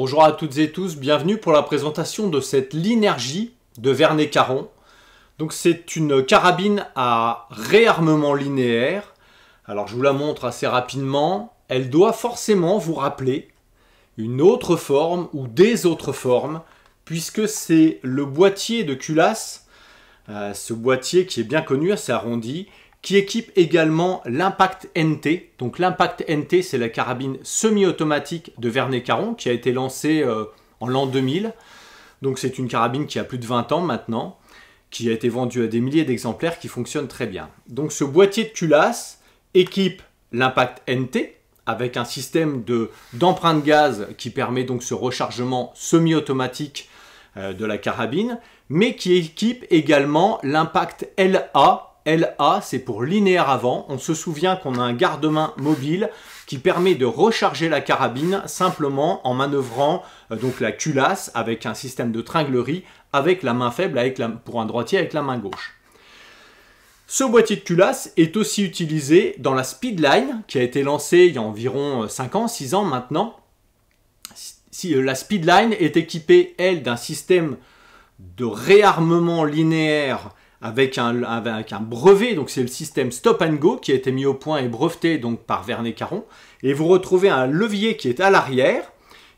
Bonjour à toutes et tous, bienvenue pour la présentation de cette Linergie de Vernet Caron. Donc c'est une carabine à réarmement linéaire. Alors je vous la montre assez rapidement. Elle doit forcément vous rappeler une autre forme ou des autres formes puisque c'est le boîtier de culasse, euh, ce boîtier qui est bien connu, assez arrondi, qui équipe également l'Impact NT. Donc l'Impact NT, c'est la carabine semi-automatique de Vernet Caron qui a été lancée euh, en l'an 2000. Donc c'est une carabine qui a plus de 20 ans maintenant, qui a été vendue à des milliers d'exemplaires, qui fonctionne très bien. Donc ce boîtier de culasse équipe l'Impact NT avec un système d'empreinte de, gaz qui permet donc ce rechargement semi-automatique euh, de la carabine, mais qui équipe également l'Impact LA LA, c'est pour linéaire avant. On se souvient qu'on a un garde-main mobile qui permet de recharger la carabine simplement en manœuvrant euh, donc la culasse avec un système de tringlerie avec la main faible avec pour un droitier avec la main gauche. Ce boîtier de culasse est aussi utilisé dans la Speedline qui a été lancée il y a environ 5 euh, ans, 6 ans maintenant. Si, euh, la Speedline est équipée, elle, d'un système de réarmement linéaire avec un, brevet, donc c'est le système stop and go qui a été mis au point et breveté donc par Vernet Caron. Et vous retrouvez un levier qui est à l'arrière.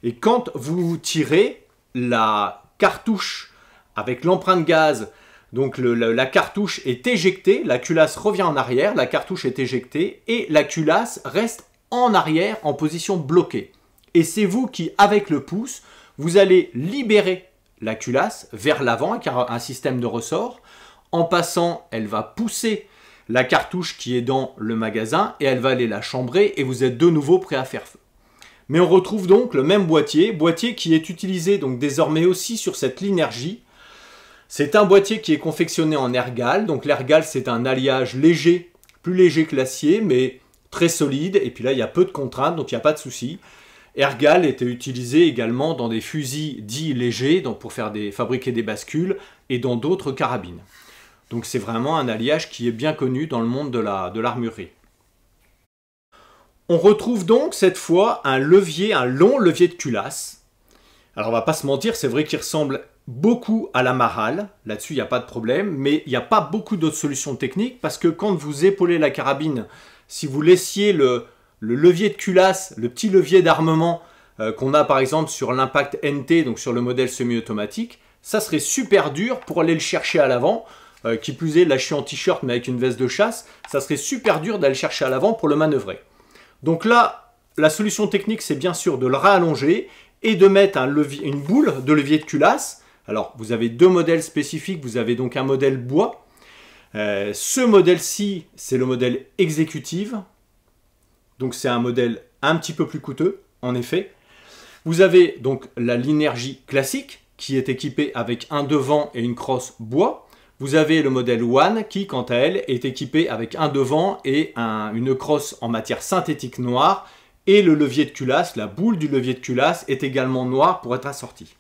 Et quand vous tirez la cartouche avec l'empreinte gaz, donc la cartouche est éjectée, la culasse revient en arrière, la cartouche est éjectée et la culasse reste en arrière en position bloquée. Et c'est vous qui, avec le pouce, vous allez libérer la culasse vers l'avant avec un système de ressort en passant, elle va pousser la cartouche qui est dans le magasin et elle va aller la chambrer et vous êtes de nouveau prêt à faire feu. Mais on retrouve donc le même boîtier, boîtier qui est utilisé donc désormais aussi sur cette lénergie C'est un boîtier qui est confectionné en ergal, donc l'ergal c'est un alliage léger, plus léger que l'acier, mais très solide, et puis là il y a peu de contraintes, donc il n'y a pas de souci. Ergal était utilisé également dans des fusils dits légers, donc pour faire des, fabriquer des bascules, et dans d'autres carabines. Donc c'est vraiment un alliage qui est bien connu dans le monde de l'armurerie. La, de on retrouve donc cette fois un levier, un long levier de culasse. Alors on va pas se mentir, c'est vrai qu'il ressemble beaucoup à la marale, là-dessus il n'y a pas de problème, mais il n'y a pas beaucoup d'autres solutions techniques parce que quand vous épaulez la carabine, si vous laissiez le, levier de culasse, le petit levier d'armement euh, qu'on a par exemple sur l'impact NT, donc sur le modèle semi-automatique, ça serait super dur pour aller le chercher à l'avant. Euh, qui plus est, là je suis en t-shirt mais avec une veste de chasse, ça serait super dur d'aller chercher à l'avant pour le manœuvrer. Donc là, la solution technique c'est bien sûr de le rallonger et de mettre un levier, une boule de levier de culasse. Alors vous avez deux modèles spécifiques, vous avez donc un modèle bois. Euh, ce modèle-ci, c'est le modèle exécutive. Donc c'est un modèle un petit peu plus coûteux, en effet. Vous avez donc la Linergie classique, qui est équipée avec un devant et une crosse bois. Vous avez le modèle One qui, quant à elle, est équipé avec un devant et une crosse en matière synthétique noire et le levier de culasse, la boule du levier de culasse est également noire pour être assortie.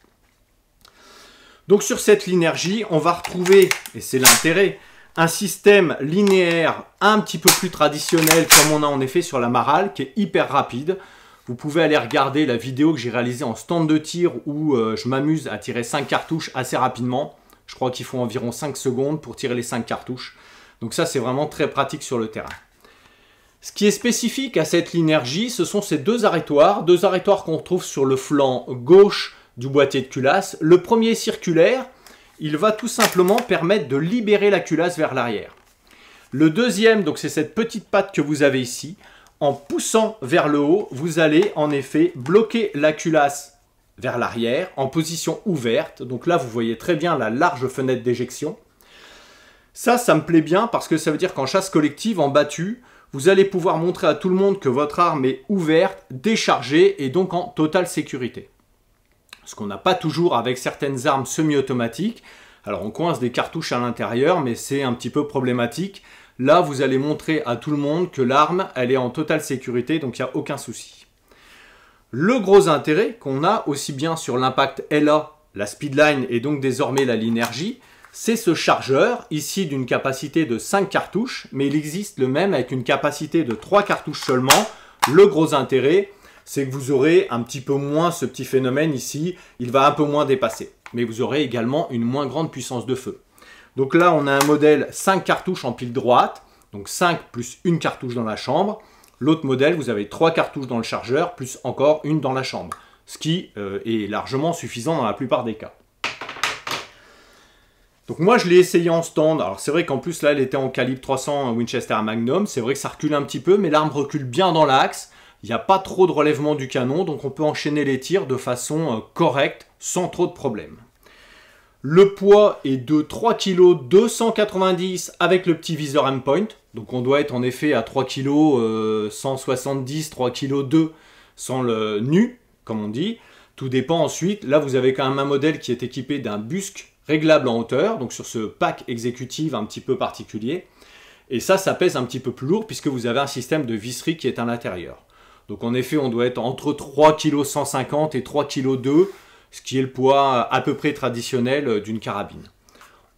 Donc sur cette linergie, on va retrouver, et c'est l'intérêt, un système linéaire un petit peu plus traditionnel comme on a en effet sur la Maral qui est hyper rapide. Vous pouvez aller regarder la vidéo que j'ai réalisée en stand de tir où euh, je m'amuse à tirer 5 cartouches assez rapidement. Je crois qu'il faut environ 5 secondes pour tirer les 5 cartouches. Donc ça, c'est vraiment très pratique sur le terrain. Ce qui est spécifique à cette l'énergie, ce sont ces deux arrêtoirs. Deux arrêtoirs qu'on retrouve sur le flanc gauche du boîtier de culasse. Le premier circulaire, il va tout simplement permettre de libérer la culasse vers l'arrière. Le deuxième, donc c'est cette petite patte que vous avez ici. En poussant vers le haut, vous allez en effet bloquer la culasse vers l'arrière en position ouverte. Donc là, vous voyez très bien la large fenêtre d'éjection. Ça, ça me plaît bien parce que ça veut dire qu'en chasse collective, en battue, vous allez pouvoir montrer à tout le monde que votre arme est ouverte, déchargée et donc en totale sécurité. Ce qu'on n'a pas toujours avec certaines armes semi-automatiques. Alors on coince des cartouches à l'intérieur, mais c'est un petit peu problématique. Là, vous allez montrer à tout le monde que l'arme, elle est en totale sécurité, donc il n'y a aucun souci le gros intérêt qu'on a aussi bien sur l'impact LA, la speedline et donc désormais la linergie, c'est ce chargeur, ici d'une capacité de 5 cartouches, mais il existe le même avec une capacité de 3 cartouches seulement. Le gros intérêt, c'est que vous aurez un petit peu moins ce petit phénomène ici, il va un peu moins dépasser. Mais vous aurez également une moins grande puissance de feu. Donc là, on a un modèle 5 cartouches en pile droite, donc 5 plus une cartouche dans la chambre. L'autre modèle, vous avez trois cartouches dans le chargeur, plus encore une dans la chambre, ce qui euh, est largement suffisant dans la plupart des cas. Donc moi je l'ai essayé en stand, alors c'est vrai qu'en plus là elle était en calibre 300 Winchester Magnum, c'est vrai que ça recule un petit peu, mais l'arme recule bien dans l'axe, il n'y a pas trop de relèvement du canon, donc on peut enchaîner les tirs de façon euh, correcte, sans trop de problèmes. Le poids est de 3 kg 290 avec le petit viseur endpoint, donc on doit être en effet à 3 kg 170, 3 kg 2 sans le nu, comme on dit. Tout dépend ensuite. Là, vous avez quand même un modèle qui est équipé d'un busque réglable en hauteur, donc sur ce pack exécutif un petit peu particulier. Et ça, ça pèse un petit peu plus lourd puisque vous avez un système de visserie qui est à l'intérieur. Donc en effet, on doit être entre 3 kg 150 et 3 kg 2, ce qui est le poids euh, à peu près traditionnel euh, d'une carabine.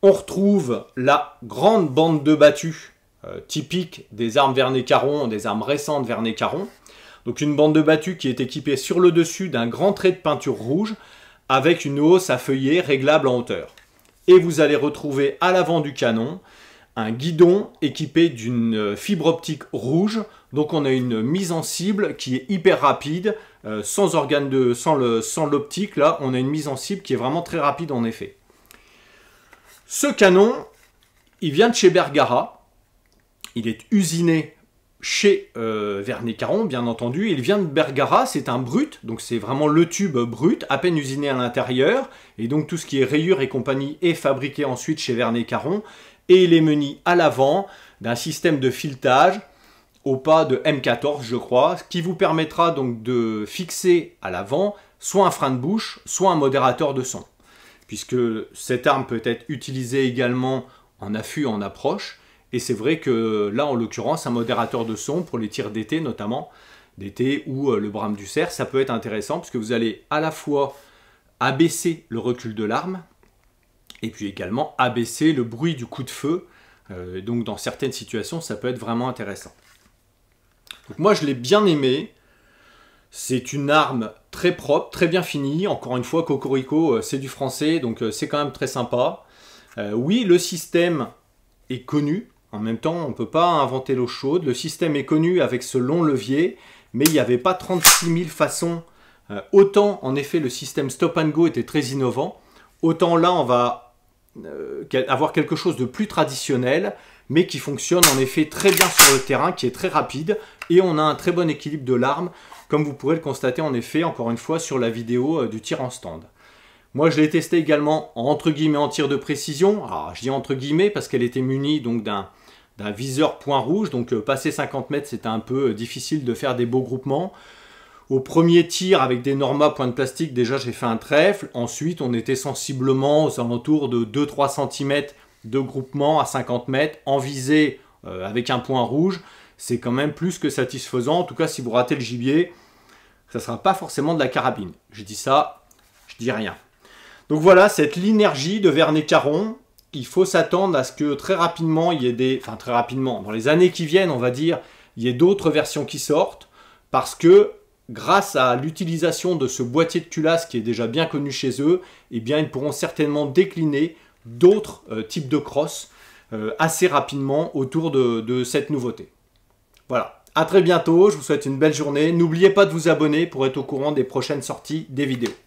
On retrouve la grande bande de battue euh, typique des armes Vernet-Caron, des armes récentes Vernet-Caron. Donc une bande de battue qui est équipée sur le dessus d'un grand trait de peinture rouge avec une hausse à feuillet réglable en hauteur. Et vous allez retrouver à l'avant du canon un guidon équipé d'une euh, fibre optique rouge. Donc on a une mise en cible qui est hyper rapide, euh, sans organe de, sans l'optique. là, on a une mise en cible qui est vraiment très rapide en effet. Ce canon, il vient de chez Bergara. Il est usiné chez euh, Vernet Caron, bien entendu. Il vient de Bergara, c'est un brut, donc c'est vraiment le tube brut, à peine usiné à l'intérieur. Et donc tout ce qui est rayures et compagnie est fabriqué ensuite chez Vernet Caron. Et il est muni à l'avant d'un système de filetage au pas de M14, je crois, ce qui vous permettra donc de fixer à l'avant soit un frein de bouche, soit un modérateur de son. Puisque cette arme peut être utilisée également en affût, en approche, et c'est vrai que là, en l'occurrence, un modérateur de son pour les tirs d'été notamment, d'été ou euh, le brame du cerf, ça peut être intéressant puisque vous allez à la fois abaisser le recul de l'arme et puis également abaisser le bruit du coup de feu. Euh, donc dans certaines situations, ça peut être vraiment intéressant. Donc moi, je l'ai bien aimé. C'est une arme très propre, très bien finie. Encore une fois, Cocorico, euh, c'est du français, donc c'est quand même très sympa. oui, le système est connu, en même temps, on ne peut pas inventer l'eau chaude. Le système est connu avec ce long levier, mais il n'y avait pas 36 000 façons. Euh, autant, en effet, le système stop and go était très innovant, autant là, on va euh, avoir quelque chose de plus traditionnel, mais qui fonctionne en effet très bien sur le terrain, qui est très rapide, et on a un très bon équilibre de l'arme, comme vous pourrez le constater en effet, encore une fois, sur la vidéo euh, du tir en stand. Moi, je l'ai testé également entre guillemets en tir de précision. Alors, ah, je dis entre guillemets parce qu'elle était munie donc d'un d'un viseur point rouge. Donc euh, passer 50 mètres, c'était un peu euh, difficile de faire des beaux groupements. Au premier tir avec des normas point de plastique, déjà j'ai fait un trèfle. Ensuite, on était sensiblement aux alentours de 2-3 cm de groupement à 50 mètres en visée euh, avec un point rouge. C'est quand même plus que satisfaisant. En tout cas, si vous ratez le gibier, ça ne sera pas forcément de la carabine. Je dis ça, je dis rien. Donc voilà, cette l'énergie de Vernet Caron, il faut s'attendre à ce que très rapidement, il y ait des... Enfin, très rapidement, dans les années qui viennent, on va dire, il y ait d'autres versions qui sortent, parce que grâce à l'utilisation de ce boîtier de culasse qui est déjà bien connu chez eux, eh bien, ils pourront certainement décliner d'autres euh, types de cross euh, assez rapidement autour de cette nouveauté. Voilà, à très bientôt, je vous souhaite une belle journée. N'oubliez pas de vous abonner pour être au courant des prochaines sorties des vidéos.